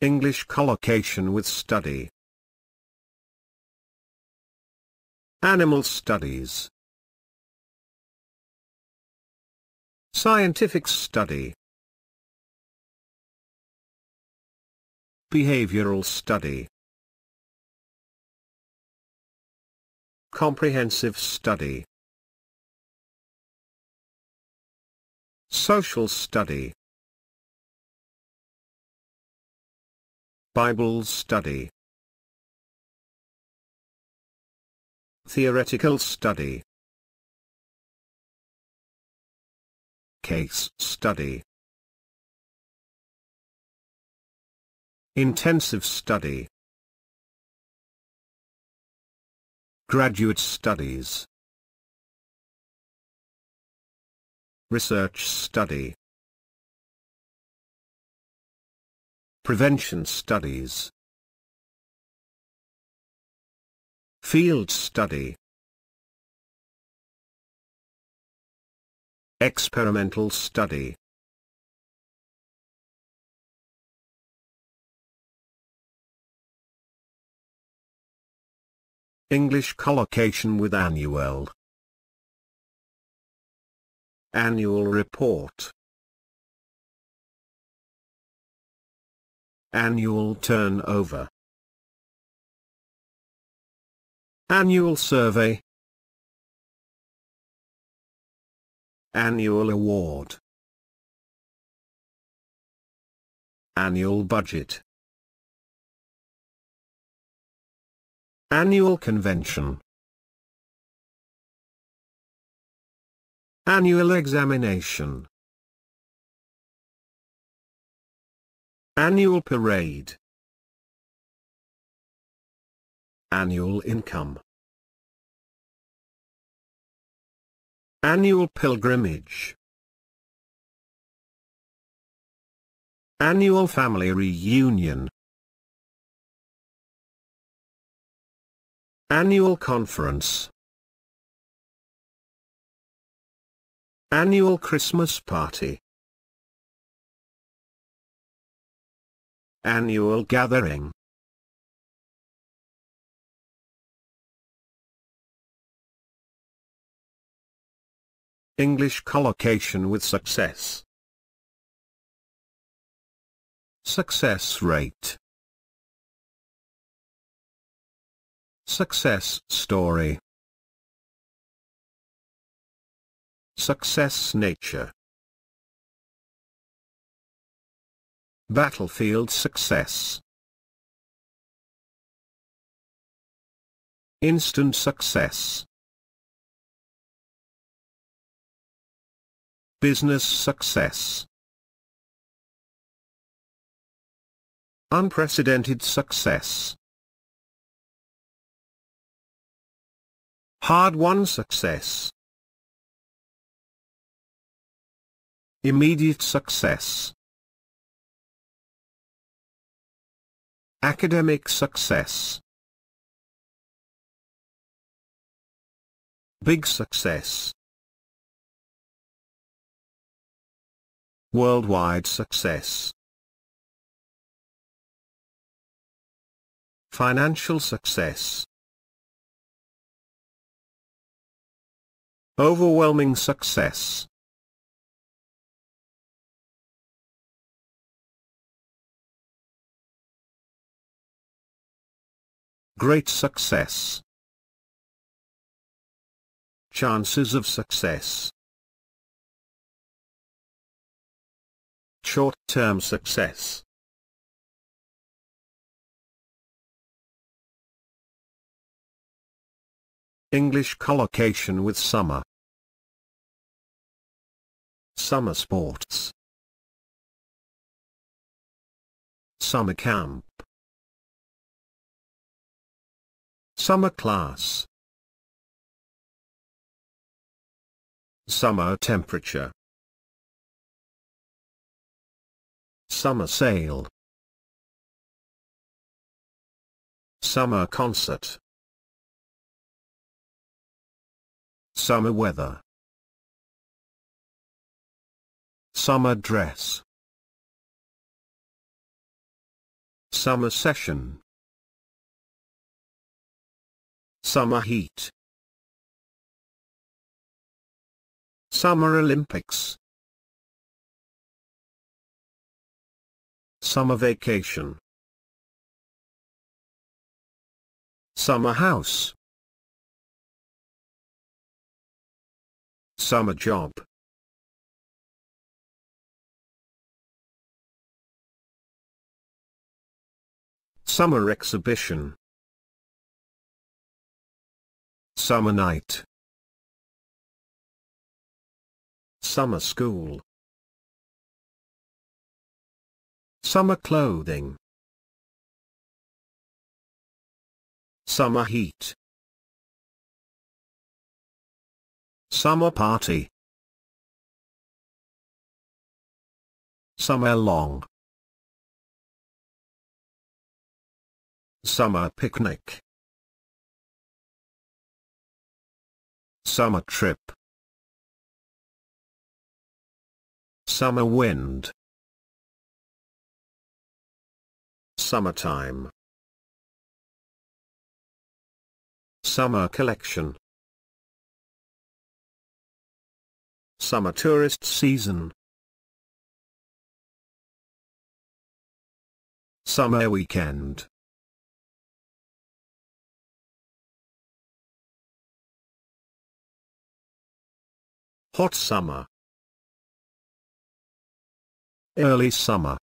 English collocation with study. Animal studies. Scientific study. Behavioral study. Comprehensive study. Social study Bible Study Theoretical Study Case Study Intensive Study Graduate Studies Research Study Prevention studies. Field study. Experimental study. English collocation with annual. Annual report. Annual turnover. Annual survey. Annual award. Annual budget. Annual convention. Annual examination. Annual parade. Annual income. Annual pilgrimage. Annual family reunion. Annual conference. Annual Christmas party. annual gathering. English collocation with success. Success rate. Success story. Success nature. Battlefield success Instant success Business success Unprecedented success Hard-won success Immediate success Academic success Big success Worldwide success Financial success Overwhelming success great success. Chances of success Short-term success English collocation with summer Summer sports Summer camp Summer class. Summer temperature. Summer sale. Summer concert. Summer weather. Summer dress. Summer session. Summer heat. Summer Olympics. Summer vacation. Summer house. Summer job. Summer exhibition. Summer night. Summer school. Summer clothing. Summer heat. Summer party. Summer long. Summer picnic. Summer trip. Summer wind. Summertime. Summer collection. Summer tourist season. Summer weekend. Hot summer. Early summer.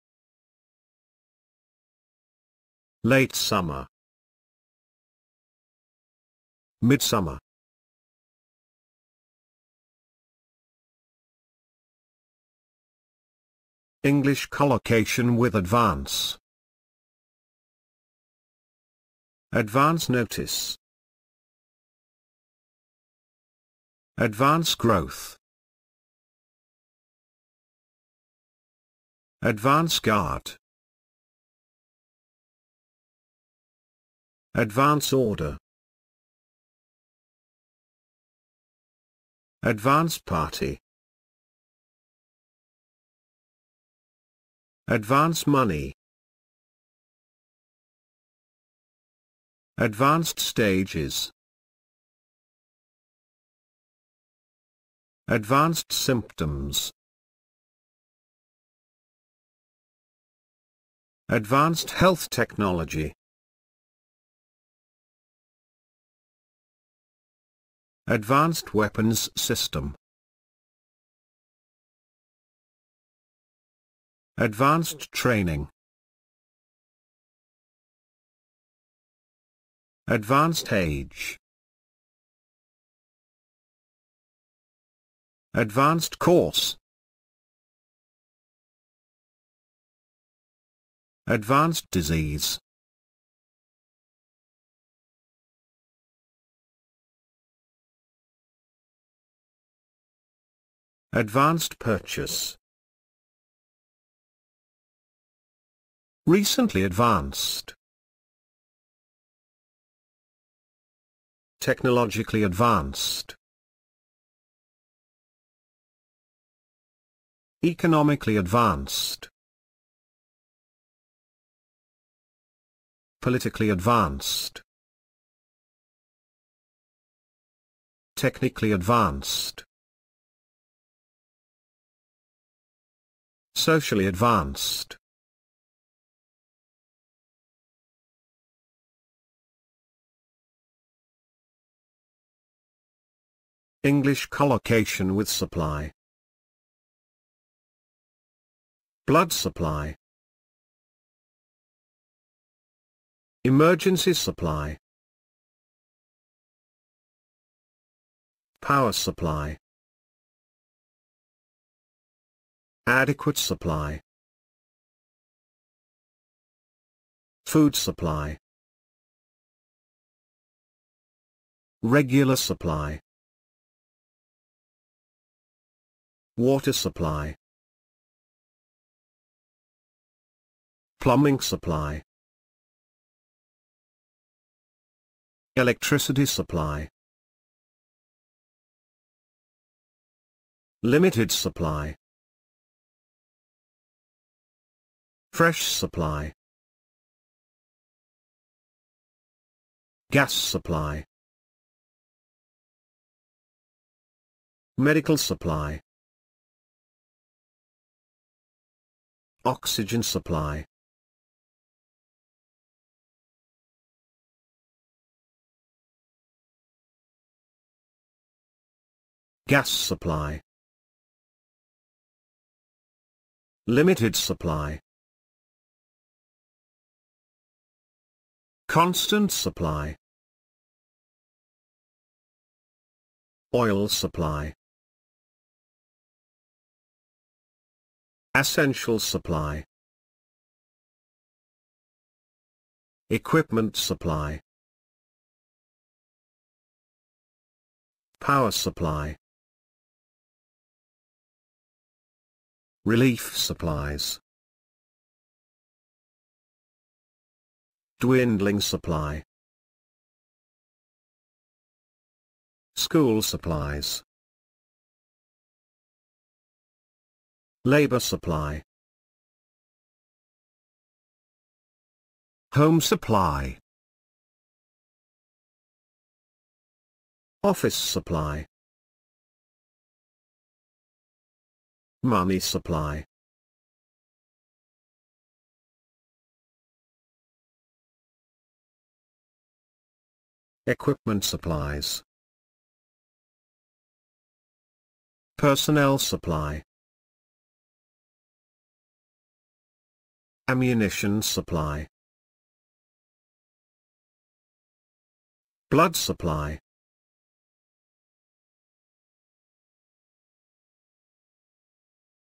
Late summer. Midsummer. English collocation with advance. Advance notice. Advance growth. Advance guard. Advance order. Advance party. Advance money. Advanced stages. Advanced symptoms. Advanced Health Technology Advanced Weapons System Advanced Training Advanced Age Advanced Course advanced disease. Advanced purchase Recently advanced Technologically advanced Economically advanced politically advanced technically advanced socially advanced English collocation with supply blood supply Emergency supply. Power supply. Adequate supply. Food supply. Regular supply. Water supply. Plumbing supply. Electricity supply Limited supply Fresh supply Gas supply Medical supply Oxygen supply Gas supply. Limited supply. Constant supply. Oil supply. Essential supply. Equipment supply. Power supply. Relief supplies. Dwindling supply. School supplies. Labor supply. Home supply. Office supply. money supply. Equipment supplies. Personnel supply. Ammunition supply. Blood supply.